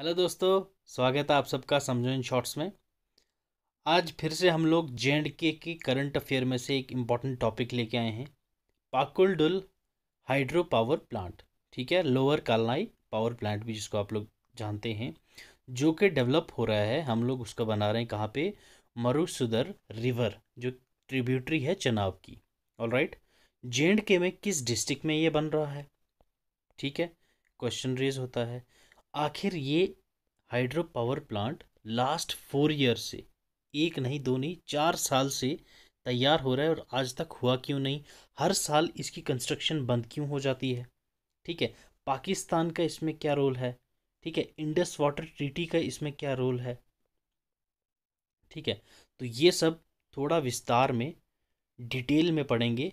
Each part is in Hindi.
हेलो दोस्तों स्वागत है आप सबका समझो इन शॉर्ट्स में आज फिर से हम लोग जे एंड के के करंट अफेयर में से एक इम्पॉर्टेंट टॉपिक लेके आए हैं पाकुलडुल हाइड्रो पावर प्लांट ठीक है लोअर कालनाई पावर प्लांट भी जिसको आप लोग जानते हैं जो कि डेवलप हो रहा है हम लोग उसका बना रहे हैं कहाँ पे मरुसुदर रिवर जो ट्रिब्यूटरी है चनाव की ऑल राइट जे एंड के में किस डिस्ट्रिक्ट में ये बन रहा है ठीक है क्वेश्चन रेज होता है आखिर ये hydro power plant last four year से एक नहीं दो नहीं चार साल से तैयार हो रहा है और आज तक हुआ क्यों नहीं हर साल इसकी कंस्ट्रक्शन बंद क्यों हो जाती है ठीक है पाकिस्तान का इसमें क्या रोल है ठीक है इंडस वाटर ट्रीटी का इसमें क्या रोल है ठीक है तो ये सब थोड़ा विस्तार में डिटेल में पढ़ेंगे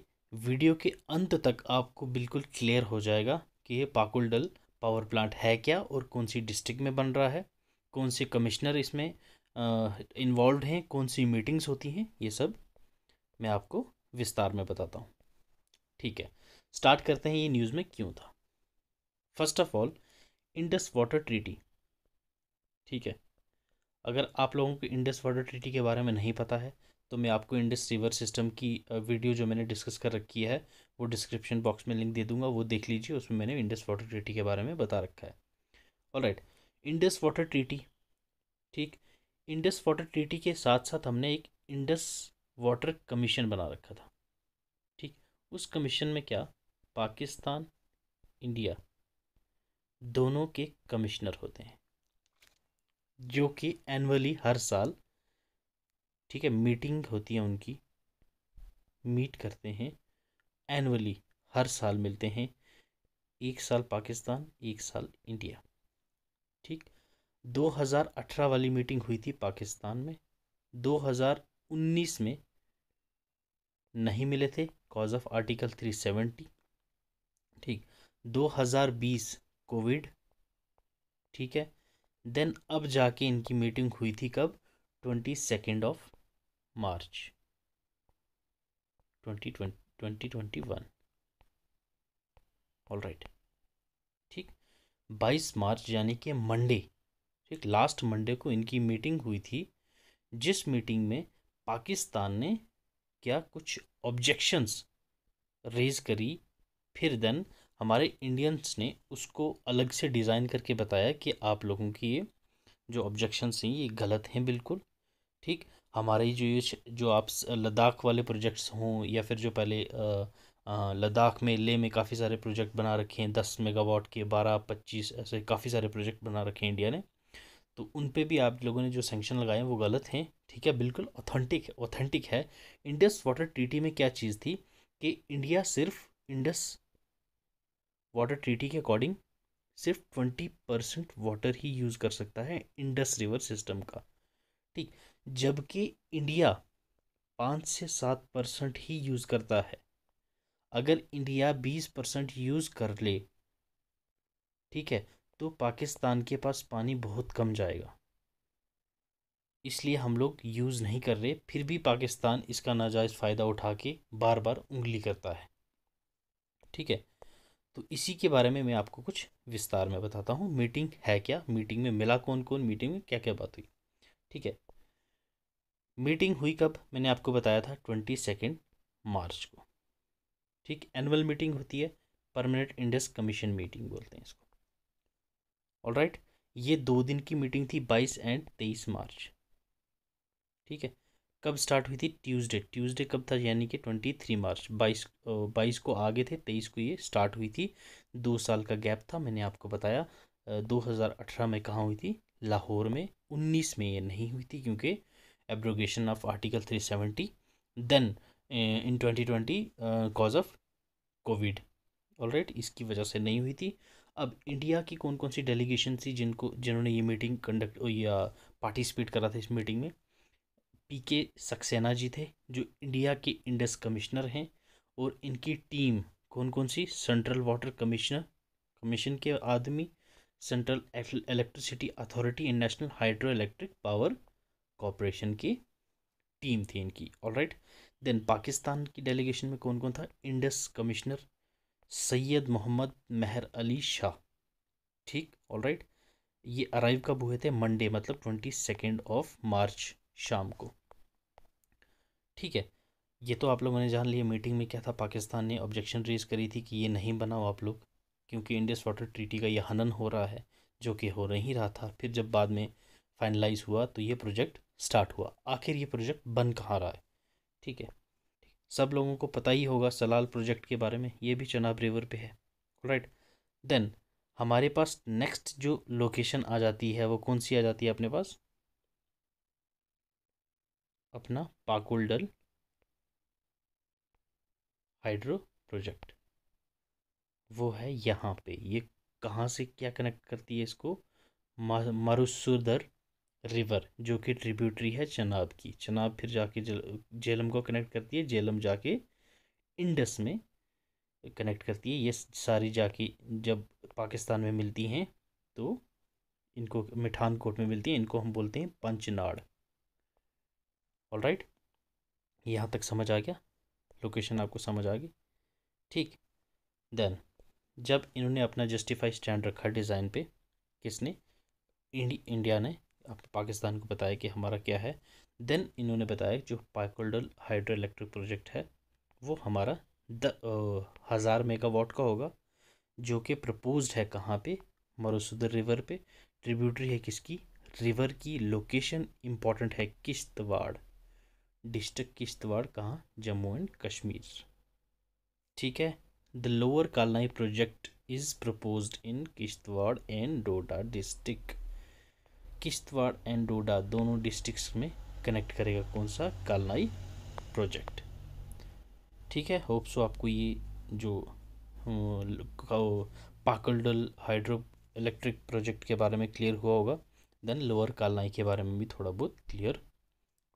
वीडियो के अंत तक आपको बिल्कुल क्लियर हो जाएगा कि ये पाकुल डल पावर प्लांट है क्या और कौन सी डिस्ट्रिक्ट में बन रहा है कौन से कमिश्नर इसमें इन्वॉल्व हैं कौन सी मीटिंग्स होती हैं ये सब मैं आपको विस्तार में बताता हूँ ठीक है स्टार्ट करते हैं ये न्यूज़ में क्यों था first of all Indus water treaty ठीक है अगर आप लोगों को इंडस वाटर ट्रीटी के बारे में नहीं पता है तो मैं आपको इंडस रिवर सिस्टम की वीडियो जो मैंने डिस्कस कर रखी है वो डिस्क्रिप्शन बॉक्स में लिंक दे दूंगा वो देख लीजिए उसमें मैंने इंडस वाटर ट्रीटी के बारे में बता रखा है राइट इंडस वाटर ट्रीटी ठीक इंडस वाटर ट्रीटी के साथ साथ हमने एक इंडस वाटर कमीशन बना रखा था ठीक उस कमीशन में क्या पाकिस्तान इंडिया दोनों के कमिश्नर होते हैं जो कि एनअली हर साल ठीक है मीटिंग होती है उनकी मीट करते हैं एनुअली हर साल मिलते हैं एक साल पाकिस्तान एक साल इंडिया ठीक 2018 वाली मीटिंग हुई थी पाकिस्तान में 2019 में नहीं मिले थे कॉज ऑफ आर्टिकल 370 ठीक 2020 कोविड ठीक है देन अब जाके इनकी मीटिंग हुई थी कब twenty second of March 2020, 2021 all right ठीक 22 मार्च यानी कि मंडे ठीक लास्ट मंडे को इनकी मीटिंग हुई थी जिस मीटिंग में पाकिस्तान ने क्या कुछ ऑब्जेक्शंस रेज करी फिर देन हमारे इंडियंस ने उसको अलग से डिज़ाइन करके बताया कि आप लोगों की ये जो ऑब्जेक्शंस हैं ये गलत हैं बिल्कुल ठीक हमारे ही जो ये जो आप लद्दाख वाले प्रोजेक्ट्स हों या फिर जो पहले लद्दाख में ले में काफ़ी सारे प्रोजेक्ट बना रखे हैं दस मेगावाट के बारह पच्चीस ऐसे काफ़ी सारे प्रोजेक्ट बना रखे हैं इंडिया ने तो उन पे भी आप लोगों ने जो सेंक्शन लगाए हैं वो गलत हैं ठीक है बिल्कुल ऑथेंटिक ऑथेंटिक है इंडस वाटर ट्रीटी में क्या चीज़ थी कि इंडिया सिर्फ इंडस वाटर ट्रीटी के अकॉर्डिंग सिर्फ ट्वेंटी परसेंट वाटर ही यूज़ कर सकता है इंडस रिवर सिस्टम का ठीक जबकि इंडिया पाँच से सात परसेंट ही यूज़ करता है अगर इंडिया बीस परसेंट यूज़ कर ले ठीक है तो पाकिस्तान के पास पानी बहुत कम जाएगा इसलिए हम लोग यूज़ नहीं कर रहे फिर भी पाकिस्तान इसका नाजायज़ फ़ायदा उठा के बार बार उंगली करता है ठीक है तो इसी के बारे में मैं आपको कुछ विस्तार में बताता हूँ मीटिंग है क्या मीटिंग में मिला कौन कौन मीटिंग में क्या क्या बात हुई ठीक है मीटिंग हुई कब मैंने आपको बताया था ट्वेंटी सेकेंड मार्च को ठीक एनुअल मीटिंग होती है परमानेंट इंडस कमीशन मीटिंग बोलते हैं इसको ऑल राइट right? ये दो दिन की मीटिंग थी बाईस एंड तेईस मार्च ठीक है कब स्टार्ट हुई थी ट्यूसडे ट्यूसडे कब था यानी कि ट्वेंटी थ्री मार्च बाईस बाईस को आगे थे तेईस को ये स्टार्ट हुई थी दो साल का गैप था मैंने आपको बताया दो हज़ार अठारह में कहाँ हुई थी लाहौर में उन्नीस में ये नहीं हुई थी क्योंकि abrogation of article 370 then uh, in 2020 uh, eh, cause of Covid all right? इसकी वजह से नहीं हुई थी अब इंडिया की कौन कौन सी डेलीगेशन थी जिनको जिन्होंने ये मीटिंग कंडक्ट या पार्टिसिपेट करा था इस मीटिंग में पी के सक्सेना जी थे जो इंडिया के इंडस कमिश्नर हैं और इनकी टीम कौन कौन सी सेंट्रल वाटर कमिश्नर कमीशन के आदमी central electricity authority and national hydro electric power corporation की टीम थी इनकी ऑल राइट देन पाकिस्तान की डेलीगेशन में कौन कौन था इंडस कमिश्नर सैयद मोहम्मद महर अली शाह ठीक ऑल राइट ये अराइव कब हुए थे मंडे मतलब ट्वेंटी सेकेंड ऑफ मार्च शाम को ठीक है ये तो आप लोगों ने जान लिया मीटिंग में क्या था पाकिस्तान ने ऑब्जेक्शन रेज करी थी कि ये नहीं बनाओ आप लोग क्योंकि इंडियस वाटर ट्रीटी का यह हनन हो रहा है जो कि हो नहीं रहा था फिर जब बाद में फाइनलाइज हुआ तो ये प्रोजेक्ट स्टार्ट हुआ आखिर ये प्रोजेक्ट बन कहाँ रहा है ठीक है सब लोगों को पता ही होगा सलाल प्रोजेक्ट के बारे में ये भी चनाब रिवर पे है राइट देन हमारे पास नेक्स्ट जो लोकेशन आ जाती है वो कौन सी आ जाती है अपने पास अपना पाकुलडल हाइड्रो प्रोजेक्ट वो है यहाँ पे ये कहाँ से क्या कनेक्ट करती है इसको मारुसुदर रिवर जो कि ट्रिब्यूटरी है चनाब की चनाब फिर जाके झेलम को कनेक्ट करती है जेलम जाके इंडस में कनेक्ट करती है ये सारी जाके जब पाकिस्तान में मिलती हैं तो इनको मिठानकोट में मिलती हैं इनको हम बोलते हैं पंचनाड़ ऑल राइट यहाँ तक समझ आ गया लोकेशन आपको समझ आ गई ठीक देन जब इन्होंने अपना जस्टिफाई स्टैंड रखा डिज़ाइन पे किसने इंडिया ने आप पाकिस्तान को बताया कि हमारा क्या है देन इन्होंने बताया जो पाकोडल हाइड्रो इलेक्ट्रिक प्रोजेक्ट है वो हमारा द हज़ार मेगावाट का होगा जो कि प्रपोज्ड है कहाँ पे मरुसुदर रिवर पे ट्रिब्यूटरी है किसकी रिवर की लोकेशन इम्पॉर्टेंट है किश्तवाड़ डिस्ट्रिक्ट किश्तवाड़ कहाँ जम्मू एंड कश्मीर ठीक है the lower Kalnai project is proposed in Kishtwar and Doda district Kishtwar and Doda दोनों डिस्ट्रिक्ट्स में कनेक्ट करेगा कौन सा कालनाई प्रोजेक्ट ठीक है होप सो आपको ये जो पाकलडल हाइड्रो इलेक्ट्रिक प्रोजेक्ट के बारे में क्लियर हुआ होगा देन लोअर कालनाई के बारे में भी थोड़ा बहुत क्लियर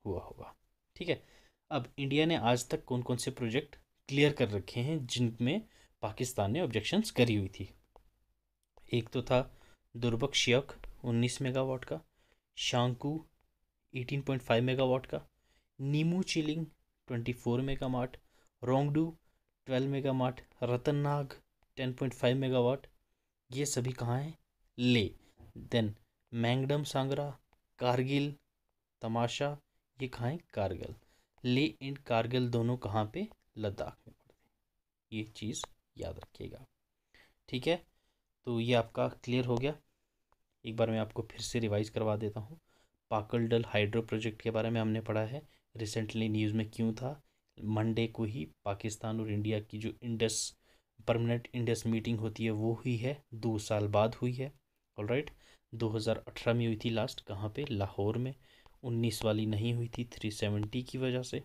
हुआ होगा ठीक है अब इंडिया ने आज तक कौन कौन से प्रोजेक्ट क्लियर कर रखे हैं जिनमें पाकिस्तान ने ऑब्जेक्शंस करी हुई थी एक तो था दुर्बक शियक उन्नीस मेगावाट का Shanku eighteen point five megawatt का Nimoo Chilling twenty four megawatt Rongdo twelve mega Ratan Nag ten point five megawatt ये सभी कहाँ हैं ले देन मैंगडम सांगरा कारगिल तमाशा ये कहाँ हैं कारगिल ले एंड कारगिल दोनों कहाँ पे लद्दाख में पड़ते हैं ये चीज़ याद रखिएगा ठीक है तो ये आपका क्लियर हो गया एक बार मैं आपको फिर से रिवाइज करवा देता हूँ पाकल डल हाइड्रो प्रोजेक्ट के बारे में हमने पढ़ा है रिसेंटली न्यूज़ में क्यों था मंडे को ही पाकिस्तान और इंडिया की जो इंडस परमानेंट इंडस मीटिंग होती है वो हुई है दो साल बाद हुई है ऑल राइट दो हज़ार अठारह में हुई थी लास्ट कहाँ पर लाहौर में उन्नीस वाली नहीं हुई थी थ्री सेवेंटी की वजह से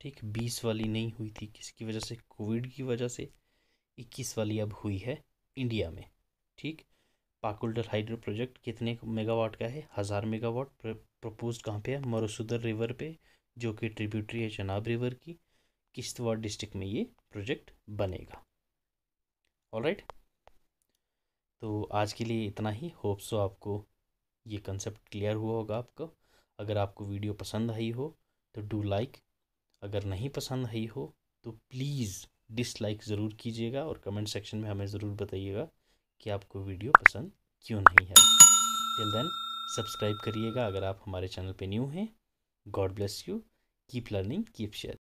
ठीक बीस वाली नहीं हुई थी किसकी वजह से कोविड की वजह से इक्कीस वाली अब हुई है इंडिया में ठीक पाकुल्डर हाइड्रो प्रोजेक्ट कितने मेगावाट का है हज़ार मेगावाट प्रपोज कहाँ पे है मरुसुदर रिवर पे जो कि ट्रिब्यूटरी है चनाब रिवर की किश्तवाड़ डिस्ट्रिक्ट में ये प्रोजेक्ट बनेगा ऑल right? तो आज के लिए इतना ही होप सो आपको ये कंसेप्ट क्लियर हुआ होगा आपको अगर आपको वीडियो पसंद आई हो तो डू लाइक अगर नहीं पसंद आई हो तो प्लीज़ डिसलाइक ज़रूर कीजिएगा और कमेंट सेक्शन में हमें ज़रूर बताइएगा कि आपको वीडियो पसंद क्यों नहीं है टिल देन सब्सक्राइब करिएगा अगर आप हमारे चैनल पे न्यू हैं God bless you keep learning keep share